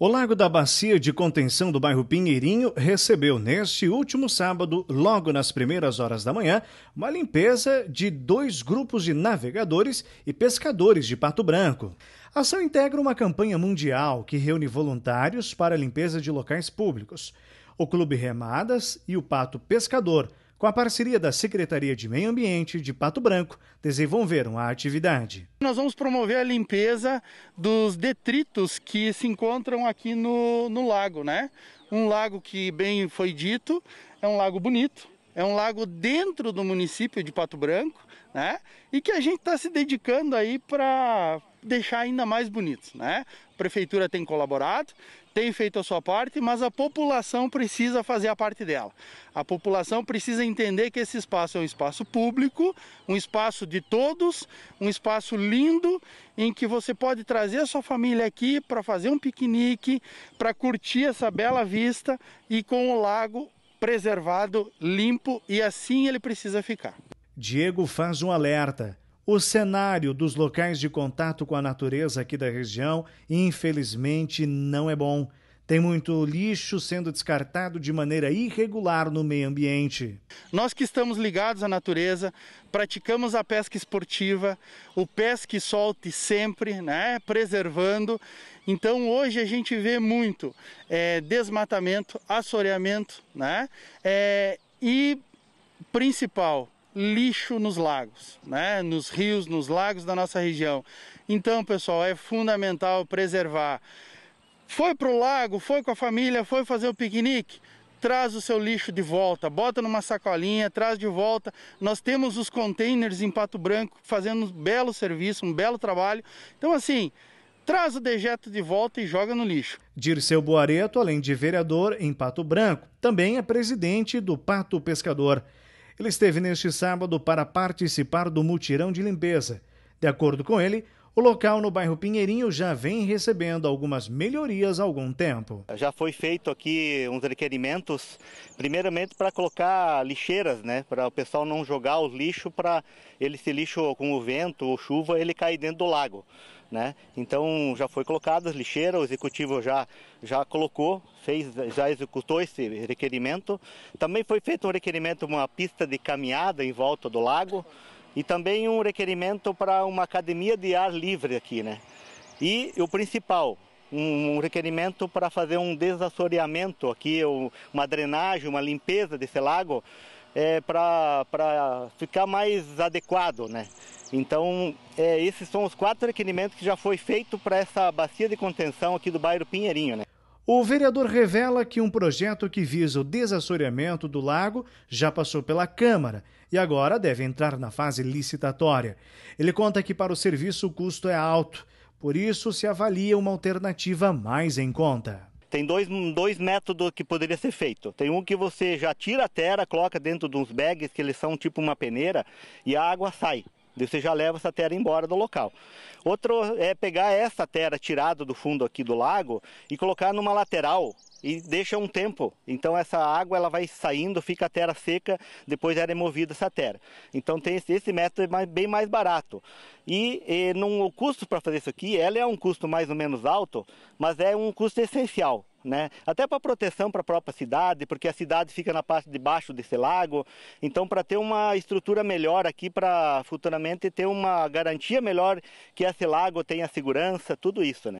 O lago da Bacia de Contenção do bairro Pinheirinho recebeu neste último sábado, logo nas primeiras horas da manhã, uma limpeza de dois grupos de navegadores e pescadores de Pato Branco. A ação integra uma campanha mundial que reúne voluntários para a limpeza de locais públicos. O Clube Remadas e o Pato Pescador com a parceria da Secretaria de Meio Ambiente de Pato Branco, desenvolveram a atividade. Nós vamos promover a limpeza dos detritos que se encontram aqui no, no lago, né? Um lago que, bem foi dito, é um lago bonito, é um lago dentro do município de Pato Branco, né? E que a gente está se dedicando aí para deixar ainda mais bonito, né? A prefeitura tem colaborado, tem feito a sua parte, mas a população precisa fazer a parte dela. A população precisa entender que esse espaço é um espaço público, um espaço de todos, um espaço lindo em que você pode trazer a sua família aqui para fazer um piquenique, para curtir essa bela vista e com o lago preservado, limpo e assim ele precisa ficar. Diego faz um alerta. O cenário dos locais de contato com a natureza aqui da região, infelizmente, não é bom. Tem muito lixo sendo descartado de maneira irregular no meio ambiente. Nós que estamos ligados à natureza, praticamos a pesca esportiva, o pesque solte sempre, né, preservando. Então hoje a gente vê muito é, desmatamento, assoreamento, né, é, e principal lixo nos lagos, né? nos rios, nos lagos da nossa região. Então, pessoal, é fundamental preservar foi para o lago, foi com a família, foi fazer o piquenique? Traz o seu lixo de volta, bota numa sacolinha, traz de volta. Nós temos os containers em Pato Branco fazendo um belo serviço, um belo trabalho. Então, assim, traz o dejeto de volta e joga no lixo. Dirceu Boareto, além de vereador em Pato Branco, também é presidente do Pato Pescador. Ele esteve neste sábado para participar do mutirão de limpeza. De acordo com ele, o local no bairro Pinheirinho já vem recebendo algumas melhorias há algum tempo. Já foi feito aqui uns requerimentos, primeiramente para colocar lixeiras, né, para o pessoal não jogar o lixo para ele se lixo com o vento ou chuva ele cair dentro do lago. Né? Então já foi colocada lixeiras, o executivo já, já colocou, fez, já executou esse requerimento. Também foi feito um requerimento, uma pista de caminhada em volta do lago e também um requerimento para uma academia de ar livre aqui, né? E o principal, um requerimento para fazer um desassoreamento aqui, uma drenagem, uma limpeza desse lago, é, para ficar mais adequado, né? Então, é, esses são os quatro requerimentos que já foi feito para essa bacia de contenção aqui do bairro Pinheirinho, né? O vereador revela que um projeto que visa o desassoreamento do lago já passou pela Câmara e agora deve entrar na fase licitatória. Ele conta que para o serviço o custo é alto, por isso se avalia uma alternativa mais em conta. Tem dois, dois métodos que poderia ser feito. Tem um que você já tira a terra, coloca dentro de uns bags, que eles são tipo uma peneira, e a água sai. Você já leva essa terra embora do local. Outro é pegar essa terra tirada do fundo aqui do lago e colocar numa lateral e deixa um tempo. Então essa água ela vai saindo, fica a terra seca, depois é removida essa terra. Então tem esse, esse método é bem mais barato. E, e não, o custo para fazer isso aqui, ela é um custo mais ou menos alto, mas é um custo essencial né? Até para proteção para a própria cidade, porque a cidade fica na parte de baixo desse lago. Então, para ter uma estrutura melhor aqui para futuramente ter uma garantia melhor que esse lago tenha segurança, tudo isso, né?